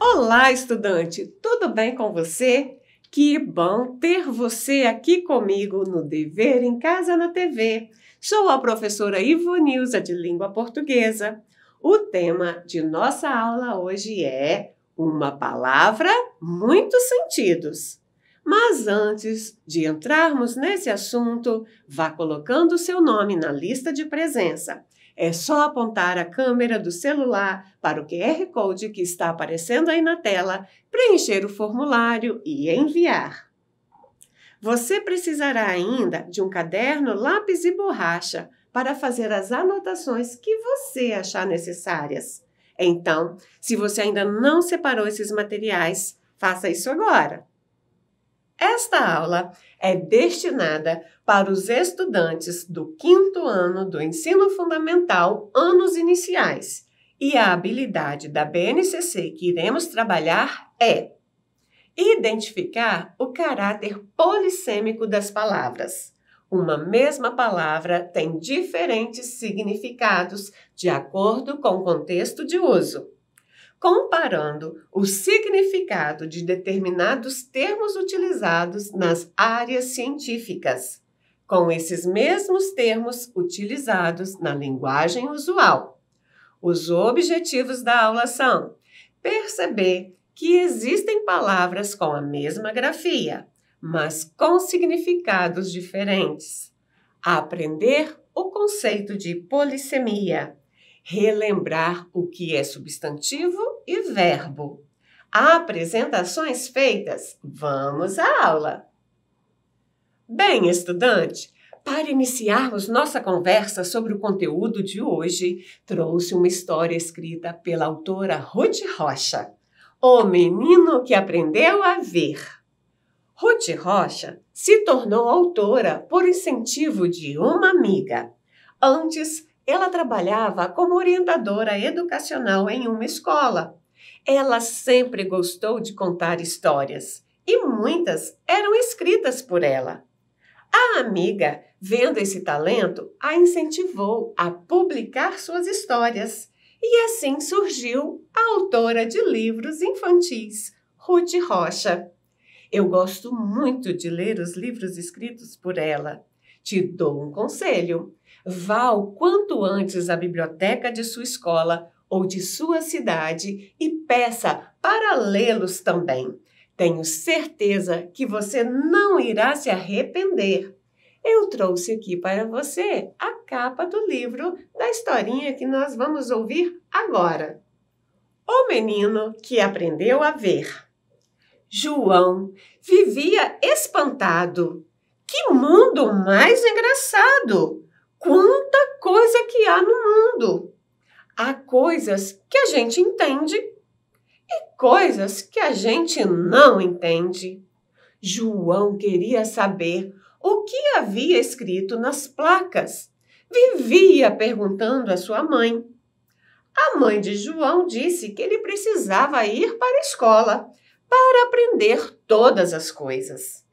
Olá, estudante! Tudo bem com você? Que bom ter você aqui comigo no Dever em Casa na TV. Sou a professora Ivonilza de Língua Portuguesa. O tema de nossa aula hoje é uma palavra, muitos sentidos. Mas antes de entrarmos nesse assunto, vá colocando o seu nome na lista de presença. É só apontar a câmera do celular para o QR Code que está aparecendo aí na tela, preencher o formulário e enviar. Você precisará ainda de um caderno, lápis e borracha para fazer as anotações que você achar necessárias. Então, se você ainda não separou esses materiais, faça isso agora. Esta aula é destinada para os estudantes do quinto ano do ensino fundamental, anos iniciais, e a habilidade da BNCC que iremos trabalhar é identificar o caráter polissêmico das palavras uma mesma palavra tem diferentes significados de acordo com o contexto de uso. Comparando o significado de determinados termos utilizados nas áreas científicas com esses mesmos termos utilizados na linguagem usual. Os objetivos da aula são perceber que existem palavras com a mesma grafia, mas com significados diferentes. A aprender o conceito de polissemia, relembrar o que é substantivo e verbo. Há apresentações feitas, vamos à aula. Bem, estudante, para iniciarmos nossa conversa sobre o conteúdo de hoje, trouxe uma história escrita pela autora Ruth Rocha, O Menino que Aprendeu a Ver. Ruth Rocha se tornou autora por incentivo de uma amiga. Antes, ela trabalhava como orientadora educacional em uma escola. Ela sempre gostou de contar histórias e muitas eram escritas por ela. A amiga, vendo esse talento, a incentivou a publicar suas histórias e assim surgiu a autora de livros infantis, Ruth Rocha. Eu gosto muito de ler os livros escritos por ela. Te dou um conselho: vá o quanto antes à biblioteca de sua escola ou de sua cidade e peça para lê-los também. Tenho certeza que você não irá se arrepender. Eu trouxe aqui para você a capa do livro da historinha que nós vamos ouvir agora. O menino que aprendeu a ver. João vivia espantado. Que mundo mais engraçado! Quanta coisa que há no mundo! Há coisas que a gente entende e coisas que a gente não entende. João queria saber o que havia escrito nas placas. Vivia perguntando à sua mãe. A mãe de João disse que ele precisava ir para a escola para aprender todas as coisas.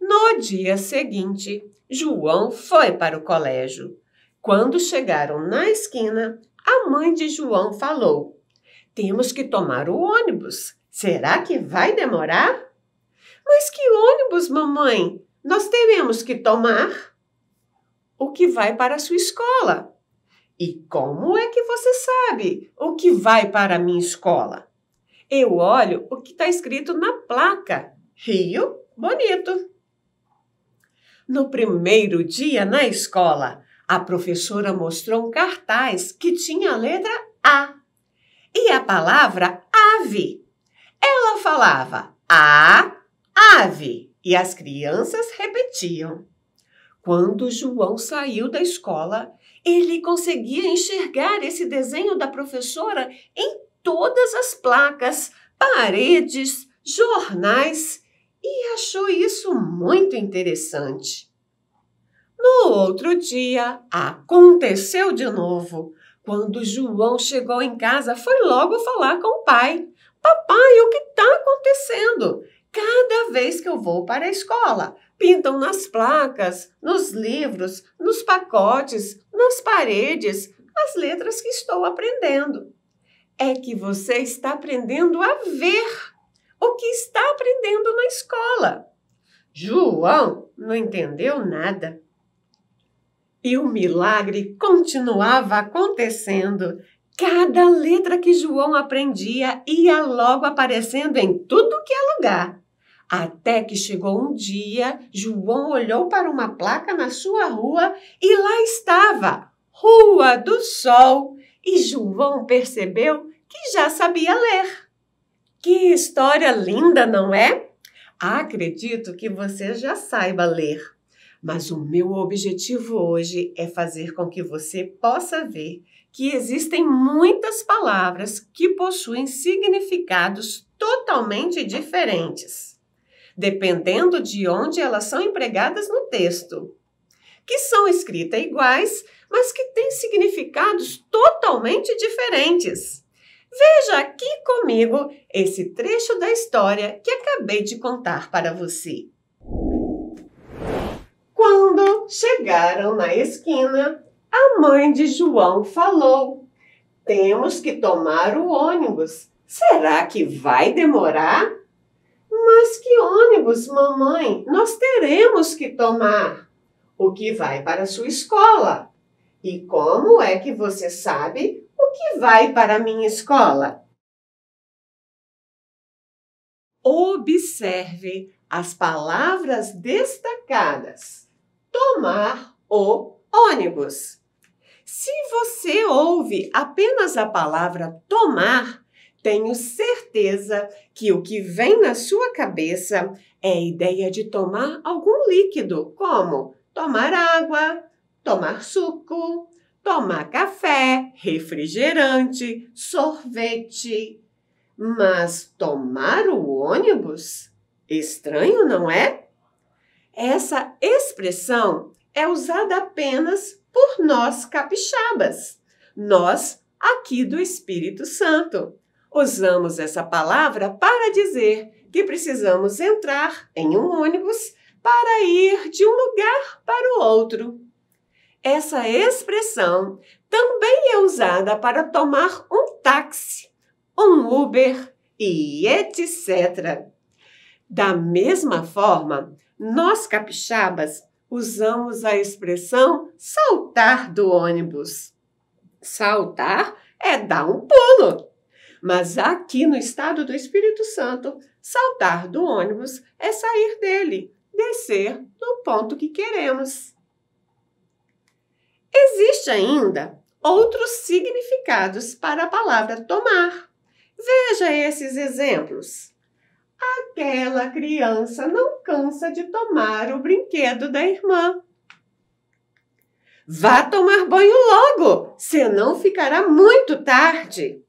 No dia seguinte, João foi para o colégio. Quando chegaram na esquina, a mãe de João falou: Temos que tomar o ônibus. Será que vai demorar? Mas que ônibus, mamãe? Nós teremos que tomar o que vai para a sua escola. E como é que você sabe o que vai para a minha escola? Eu olho o que está escrito na placa: Rio Bonito. No primeiro dia na escola, a professora mostrou um cartaz que tinha a letra A e a palavra ave. Ela falava a ave e as crianças repetiam. Quando João saiu da escola, ele conseguia enxergar esse desenho da professora em todas placas, paredes, jornais e achou isso muito interessante. No outro dia, aconteceu de novo. Quando João chegou em casa, foi logo falar com o pai. Papai, o que está acontecendo? Cada vez que eu vou para a escola, pintam nas placas, nos livros, nos pacotes, nas paredes, as letras que estou aprendendo é que você está aprendendo a ver o que está aprendendo na escola. João não entendeu nada. E o milagre continuava acontecendo. Cada letra que João aprendia ia logo aparecendo em tudo que é lugar. Até que chegou um dia, João olhou para uma placa na sua rua e lá estava: Rua do Sol, e João percebeu que já sabia ler. Que história linda, não é? Acredito que você já saiba ler, mas o meu objetivo hoje é fazer com que você possa ver que existem muitas palavras que possuem significados totalmente diferentes, dependendo de onde elas são empregadas no texto que são escritas iguais, mas que têm significados totalmente diferentes. Veja aqui comigo esse trecho da história que acabei de contar para você. Quando chegaram na esquina, a mãe de João falou: Temos que tomar o ônibus. Será que vai demorar? Mas que ônibus, mamãe? Nós teremos que tomar o que vai para a sua escola. E como é que você sabe o que vai para a minha escola? Observe as palavras destacadas. Tomar o ônibus. Se você ouve apenas a palavra tomar, tenho certeza que o que vem na sua cabeça é a ideia de tomar algum líquido, como tomar água, tomar suco, tomar café, refrigerante, sorvete. Mas tomar o ônibus? Estranho, não é? Essa expressão é usada apenas por nós capixabas, nós aqui do Espírito Santo. Usamos essa palavra para dizer que precisamos entrar em um ônibus para ir de um lugar para o outro. Essa expressão também é usada para tomar um táxi, um Uber e etc. Da mesma forma, nós capixabas usamos a expressão saltar do ônibus. Saltar é dar um pulo. Mas aqui no estado do Espírito Santo, saltar do ônibus é sair dele, descer do ponto que queremos. Existe ainda outros significados para a palavra tomar. Veja esses exemplos. Aquela criança não cansa de tomar o brinquedo da irmã. Vá tomar banho logo, senão ficará muito tarde.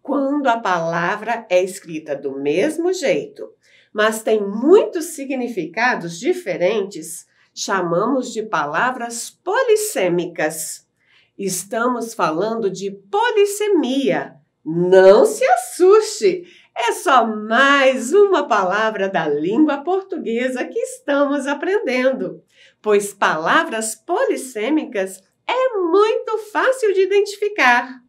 Quando a palavra é escrita do mesmo jeito, mas tem muitos significados diferentes, chamamos de palavras polissêmicas. Estamos falando de polissemia. Não se assuste! É só mais uma palavra da língua portuguesa que estamos aprendendo, pois palavras polissêmicas é muito fácil de identificar.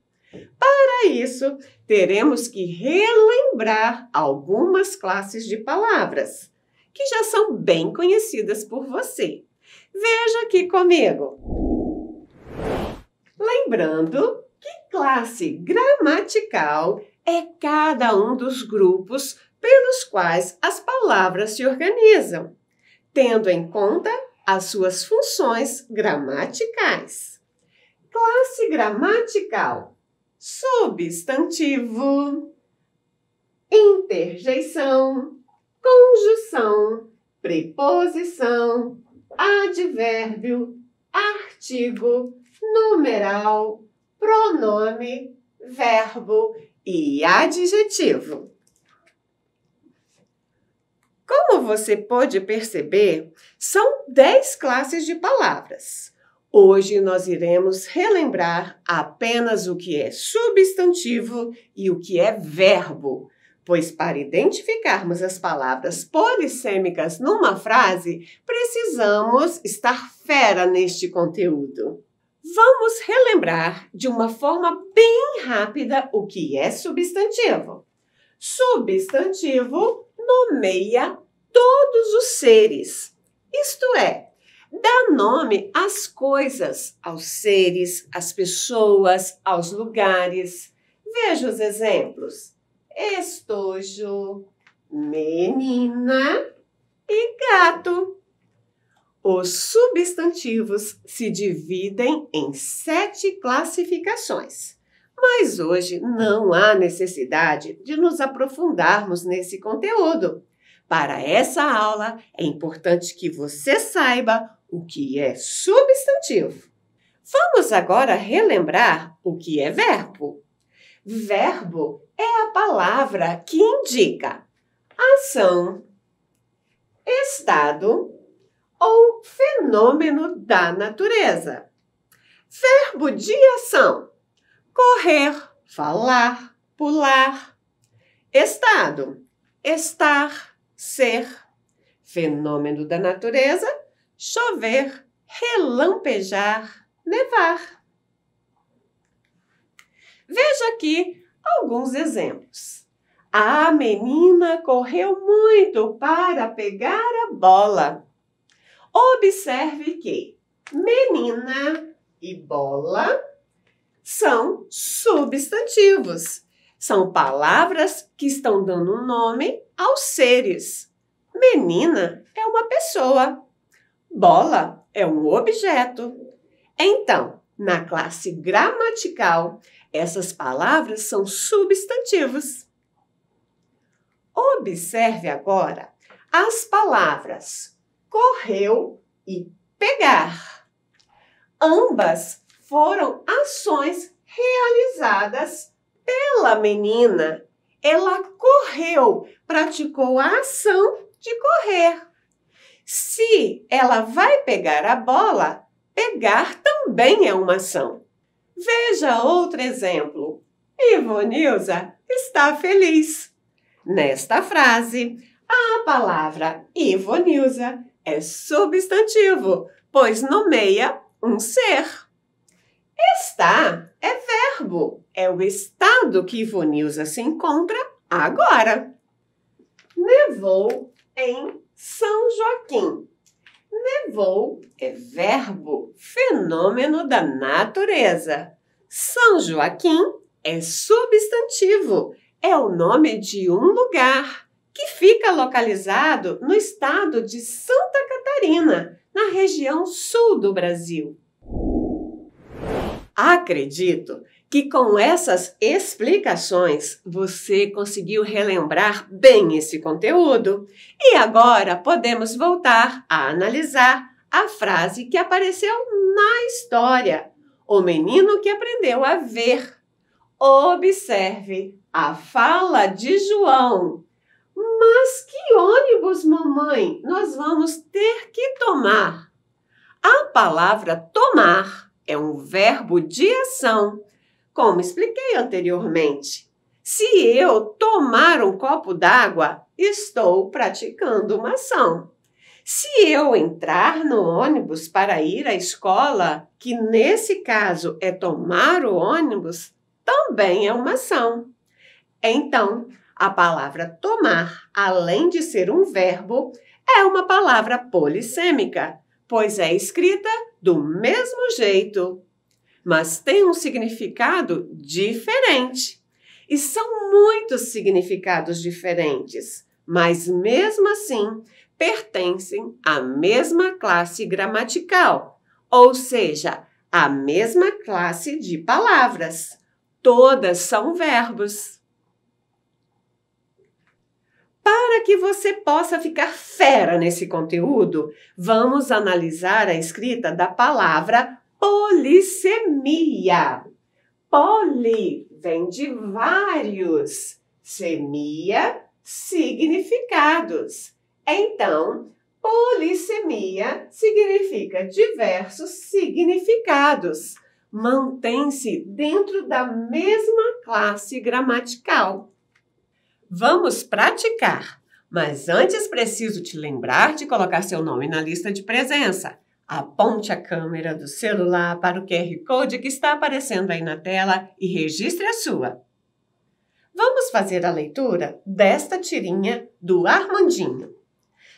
Para isso, teremos que relembrar algumas classes de palavras que já são bem conhecidas por você. Veja aqui comigo. Lembrando que classe gramatical é cada um dos grupos pelos quais as palavras se organizam, tendo em conta as suas funções gramaticais. Classe gramatical substantivo, interjeição, conjunção, preposição, advérbio, artigo, numeral, pronome, verbo e adjetivo. Como você pode perceber, são dez classes de palavras. Hoje nós iremos relembrar apenas o que é substantivo e o que é verbo, pois para identificarmos as palavras polissêmicas numa frase, precisamos estar fera neste conteúdo. Vamos relembrar de uma forma bem rápida o que é substantivo. Substantivo nomeia todos os seres, isto é, dá nome às coisas, aos seres, às pessoas, aos lugares. Veja os exemplos: estojo, menina e gato. Os substantivos se dividem em sete classificações, mas hoje não há necessidade de nos aprofundarmos nesse conteúdo. Para essa aula, é importante que você saiba o que é substantivo. Vamos agora relembrar o que é verbo. Verbo é a palavra que indica ação, estado ou fenômeno da natureza. Verbo de ação: correr, falar, pular. Estado: estar ser, fenômeno da natureza, chover, relampejar, nevar. Veja aqui alguns exemplos. A menina correu muito para pegar a bola. Observe que menina e bola são substantivos são palavras que estão dando um nome aos seres. Menina é uma pessoa. Bola é um objeto. Então, na classe gramatical, essas palavras são substantivos. Observe agora as palavras correu e pegar. Ambas foram ações realizadas pela menina, ela correu, praticou a ação de correr. Se ela vai pegar a bola, pegar também é uma ação. Veja outro exemplo. Ivonilza está feliz. Nesta frase, a palavra Ivonilza é substantivo, pois nomeia um ser. Está é verbo, é o estado que Ivonilza se encontra agora. Nevou em São Joaquim. Nevou é verbo, fenômeno da natureza. São Joaquim é substantivo, é o nome de um lugar que fica localizado no estado de Santa Catarina, na região sul do Brasil. Acredito que com essas explicações você conseguiu relembrar bem esse conteúdo e agora podemos voltar a analisar a frase que apareceu na história: O menino que aprendeu a ver. Observe a fala de João. Mas que ônibus, mamãe, nós vamos ter que tomar? A palavra tomar é um verbo de ação, como expliquei anteriormente. Se eu tomar um copo d'água, estou praticando uma ação. Se eu entrar no ônibus para ir à escola, que nesse caso é tomar o ônibus, também é uma ação. Então, a palavra tomar, além de ser um verbo, é uma palavra polissêmica, pois é escrita do mesmo jeito, mas têm um significado diferente. E são muitos significados diferentes, mas mesmo assim pertencem à mesma classe gramatical, ou seja, à mesma classe de palavras. Todas são verbos. Para que você possa ficar fera nesse conteúdo, vamos analisar a escrita da palavra polissemia. Poli vem de vários, semia, significados. Então, polissemia significa diversos significados. Mantém-se dentro da mesma classe gramatical. Vamos praticar, mas antes preciso te lembrar de colocar seu nome na lista de presença. Aponte a câmera do celular para o QR Code que está aparecendo aí na tela e registre a sua. Vamos fazer a leitura desta tirinha do Armandinho.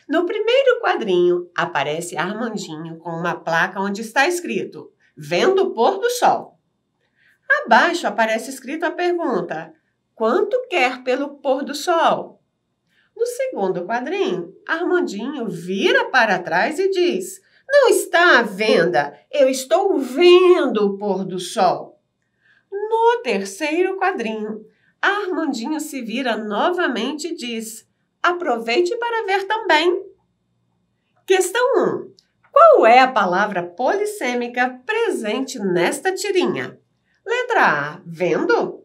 No primeiro quadrinho aparece Armandinho com uma placa onde está escrito Vendo o pôr do sol. Abaixo aparece escrito a pergunta: quanto quer pelo pôr do sol. No segundo quadrinho, Armandinho vira para trás e diz: Não está à venda, eu estou vendo o pôr do sol. No terceiro quadrinho, Armandinho se vira novamente e diz: Aproveite para ver também. Questão 1. Um, qual é a palavra polissêmica presente nesta tirinha? Letra A, vendo.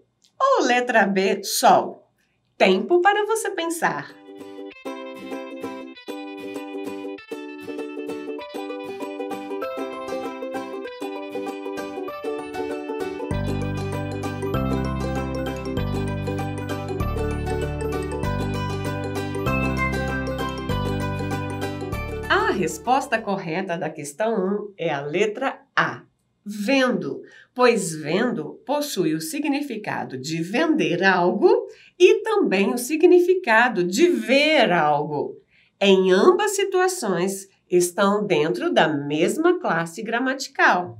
Ou letra B, Sol? Tempo para você pensar. A resposta correta da questão 1 é a letra A vendo, pois vendo possui o significado de vender algo e também o significado de ver algo. Em ambas situações, estão dentro da mesma classe gramatical.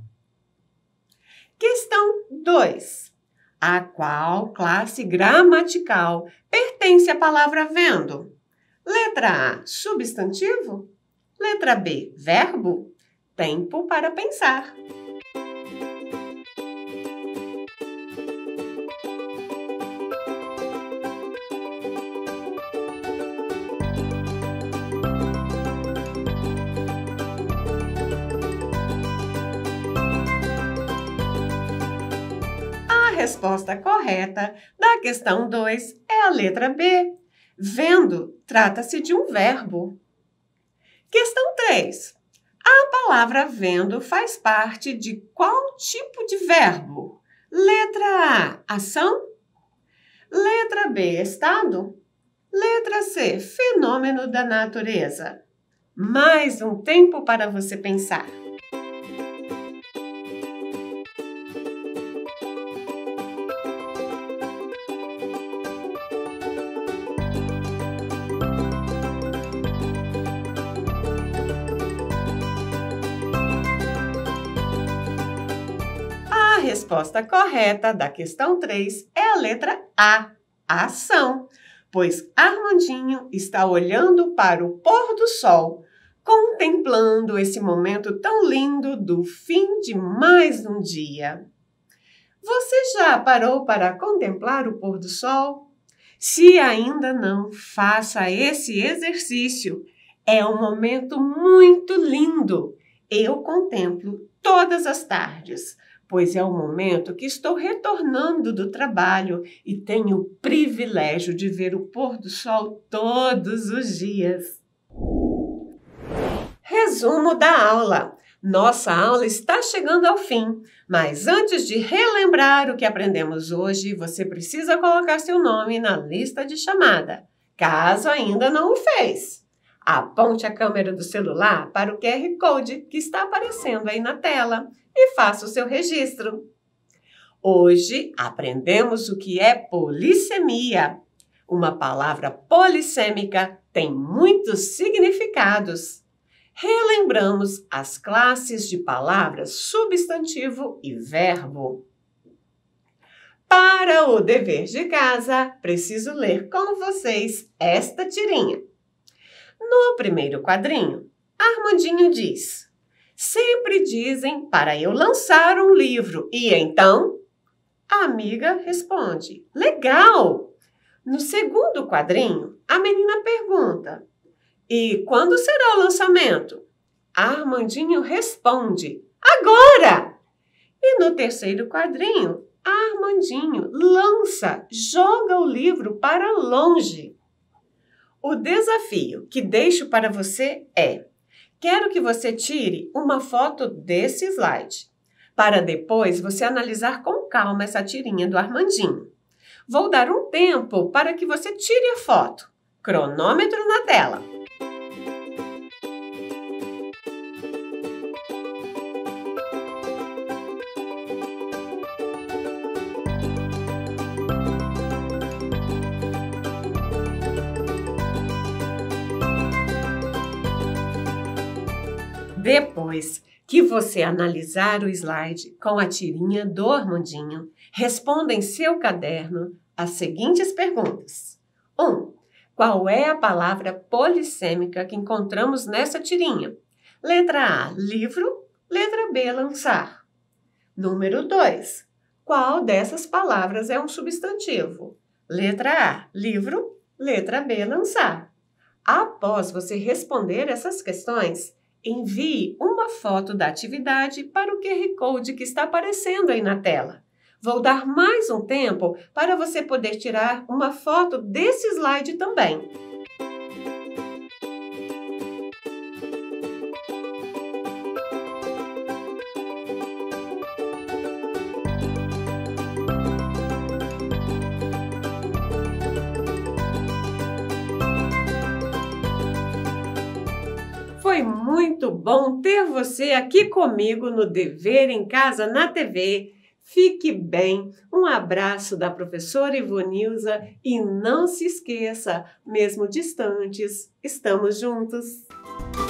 Questão 2. A qual classe gramatical pertence a palavra vendo? Letra A, substantivo? Letra B, verbo? Tempo para pensar. resposta correta da questão 2 é a letra B. Vendo trata-se de um verbo. Questão 3. A palavra vendo faz parte de qual tipo de verbo? Letra A, ação. Letra B, estado. Letra C, fenômeno da natureza. Mais um tempo para você pensar. resposta correta da questão 3 é a letra A, a ação, pois Armandinho está olhando para o pôr do sol, contemplando esse momento tão lindo do fim de mais um dia. Você já parou para contemplar o pôr do sol? Se ainda não, faça esse exercício. É um momento muito lindo. Eu contemplo todas as tardes pois é o momento que estou retornando do trabalho e tenho o privilégio de ver o pôr do sol todos os dias. Resumo da aula. Nossa aula está chegando ao fim, mas antes de relembrar o que aprendemos hoje, você precisa colocar seu nome na lista de chamada, caso ainda não o fez. Aponte a câmera do celular para o QR Code que está aparecendo aí na tela e faça o seu registro. Hoje aprendemos o que é polissemia. Uma palavra polissêmica tem muitos significados. Relembramos as classes de palavras substantivo e verbo. Para o dever de casa, preciso ler com vocês esta tirinha. No primeiro quadrinho, Armandinho diz: Sempre dizem para eu lançar um livro. E então? A amiga responde: Legal! No segundo quadrinho, a menina pergunta: E quando será o lançamento? Armandinho responde: Agora! E no terceiro quadrinho, Armandinho lança, joga o livro para longe. O desafio que deixo para você é: quero que você tire uma foto desse slide, para depois você analisar com calma essa tirinha do Armandinho. Vou dar um tempo para que você tire a foto. Cronômetro na tela. Depois que você analisar o slide com a tirinha do Armandinho, responda em seu caderno as seguintes perguntas. 1. Um, qual é a palavra polissêmica que encontramos nessa tirinha? Letra A, livro. Letra B, lançar. Número 2. Qual dessas palavras é um substantivo? Letra A, livro. Letra B, lançar. Após você responder essas questões, Envie uma foto da atividade para o QR Code que está aparecendo aí na tela. Vou dar mais um tempo para você poder tirar uma foto desse slide também. bom ter você aqui comigo no Dever em Casa na TV. Fique bem, um abraço da professora Ivonilza e não se esqueça, mesmo distantes, estamos juntos!